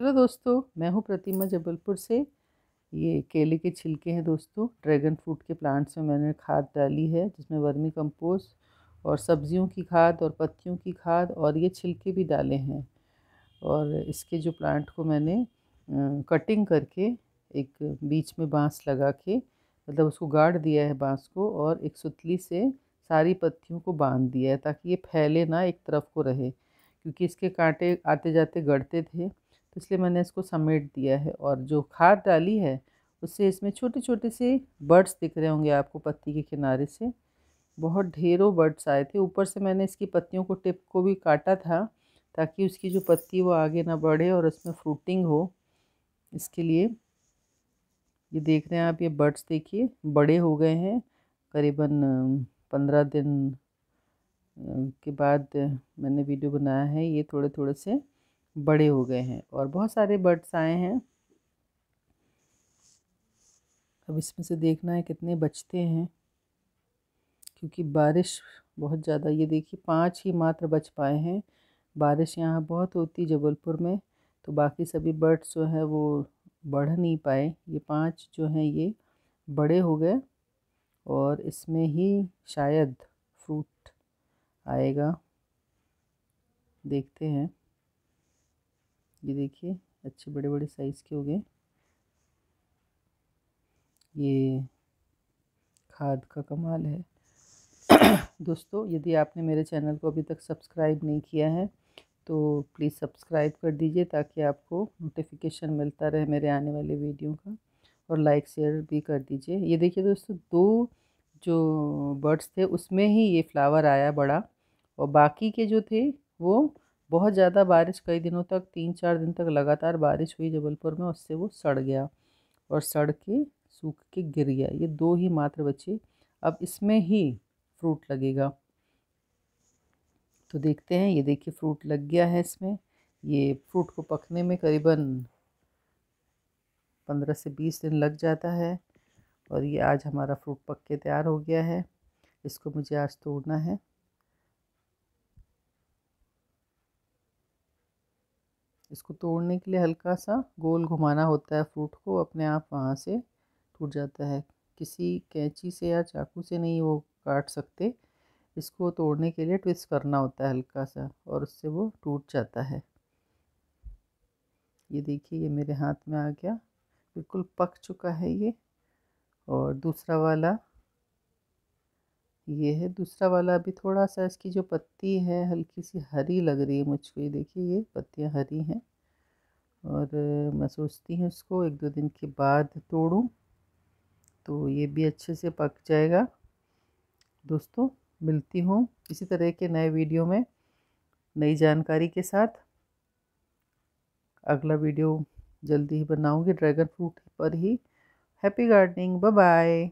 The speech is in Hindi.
हेलो दोस्तों मैं हूँ प्रतिमा जबलपुर से ये केले के छिलके हैं दोस्तों ड्रैगन फ्रूट के प्लांट्स में मैंने खाद डाली है जिसमें वर्मी कंपोस्ट और सब्जियों की खाद और पत्तियों की खाद और ये छिलके भी डाले हैं और इसके जो प्लांट को मैंने कटिंग करके एक बीच में बांस लगा के मतलब उसको गाड़ दिया है बांस को और एक सुतली से सारी पत्तियों को बांध दिया है ताकि ये फैले ना एक तरफ को रहे क्योंकि इसके कांटे आते जाते गढ़ते थे तो इसलिए मैंने इसको समेट दिया है और जो खाद डाली है उससे इसमें छोटे छोटे से बर्ड्स दिख रहे होंगे आपको पत्ती के किनारे से बहुत ढेरों बर्ड्स आए थे ऊपर से मैंने इसकी पत्तियों को टिप को भी काटा था ताकि उसकी जो पत्ती वो आगे ना बढ़े और उसमें फ्रूटिंग हो इसके लिए ये देख रहे हैं आप ये बर्ड्स देखिए बड़े हो गए हैं करीबन पंद्रह दिन के बाद मैंने वीडियो बनाया है ये थोड़े थोड़े से बड़े हो गए हैं और बहुत सारे बर्ड्स आए हैं अब इसमें से देखना है कितने बचते हैं क्योंकि बारिश बहुत ज़्यादा ये देखिए पाँच ही मात्र बच पाए हैं बारिश यहाँ बहुत होती जबलपुर में तो बाकी सभी बर्ड्स जो है वो बढ़ नहीं पाए ये पांच जो हैं ये बड़े हो गए और इसमें ही शायद फ्रूट आएगा देखते हैं ये देखिए अच्छे बड़े बड़े साइज़ के हो गए ये खाद का कमाल है दोस्तों यदि आपने मेरे चैनल को अभी तक सब्सक्राइब नहीं किया है तो प्लीज़ सब्सक्राइब कर दीजिए ताकि आपको नोटिफिकेशन मिलता रहे मेरे आने वाले वीडियो का और लाइक शेयर भी कर दीजिए ये देखिए दोस्तों दो जो बर्ड्स थे उसमें ही ये फ्लावर आया बड़ा और बाकी के जो थे वो बहुत ज़्यादा बारिश कई दिनों तक तीन चार दिन तक लगातार बारिश हुई जबलपुर में उससे वो सड़ गया और सड़ के सूख के गिर गया ये दो ही मात्र बचे अब इसमें ही फ्रूट लगेगा तो देखते हैं ये देखिए फ्रूट लग गया है इसमें ये फ्रूट को पकने में करीबन पंद्रह से बीस दिन लग जाता है और ये आज हमारा फ्रूट पक के तैयार हो गया है इसको मुझे आज तोड़ना है इसको तोड़ने के लिए हल्का सा गोल घुमाना होता है फ्रूट को अपने आप वहाँ से टूट जाता है किसी कैंची से या चाकू से नहीं वो काट सकते इसको तोड़ने के लिए ट्विस्ट करना होता है हल्का सा और उससे वो टूट जाता है ये देखिए ये मेरे हाथ में आ गया बिल्कुल पक चुका है ये और दूसरा वाला ये है दूसरा वाला अभी थोड़ा सा इसकी जो पत्ती है हल्की सी हरी लग रही है मुझको ये देखिए ये पत्तियाँ हरी हैं और मैं सोचती हूँ इसको एक दो दिन के बाद तोड़ूँ तो ये भी अच्छे से पक जाएगा दोस्तों मिलती हूँ इसी तरह के नए वीडियो में नई जानकारी के साथ अगला वीडियो जल्दी ही बनाऊँगी ड्रैगन फ्रूट पर ही हैप्पी गार्डनिंग बाय बाय